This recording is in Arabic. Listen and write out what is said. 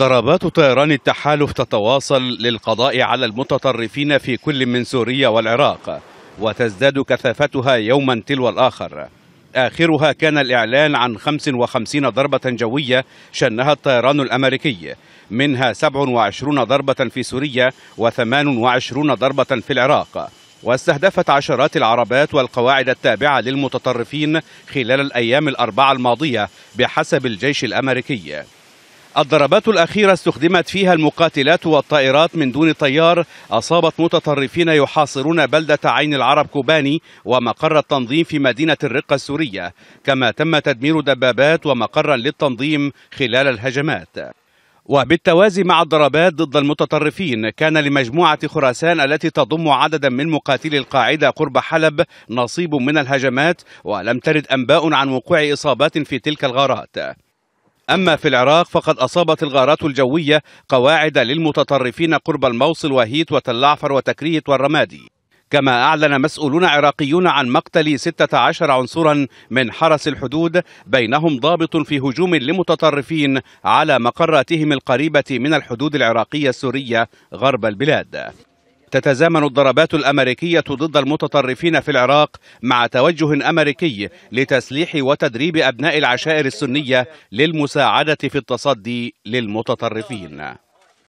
ضربات طيران التحالف تتواصل للقضاء على المتطرفين في كل من سوريا والعراق وتزداد كثافتها يوما تلو الآخر آخرها كان الإعلان عن 55 ضربة جوية شنها الطيران الأمريكي منها 27 ضربة في سوريا و28 ضربة في العراق واستهدفت عشرات العربات والقواعد التابعة للمتطرفين خلال الأيام الأربعة الماضية بحسب الجيش الأمريكي الضربات الأخيرة استخدمت فيها المقاتلات والطائرات من دون طيار أصابت متطرفين يحاصرون بلدة عين العرب كوباني ومقر التنظيم في مدينة الرقة السورية كما تم تدمير دبابات ومقرا للتنظيم خلال الهجمات وبالتوازي مع الضربات ضد المتطرفين كان لمجموعة خراسان التي تضم عددا من مقاتلي القاعدة قرب حلب نصيب من الهجمات ولم ترد أنباء عن وقوع إصابات في تلك الغارات أما في العراق فقد أصابت الغارات الجوية قواعد للمتطرفين قرب الموصل وهيت وتلعفر وتكريت والرمادي كما أعلن مسؤولون عراقيون عن مقتل 16 عنصرا من حرس الحدود بينهم ضابط في هجوم لمتطرفين على مقراتهم القريبة من الحدود العراقية السورية غرب البلاد تتزامن الضربات الامريكيه ضد المتطرفين في العراق مع توجه امريكي لتسليح وتدريب ابناء العشائر السنيه للمساعده في التصدي للمتطرفين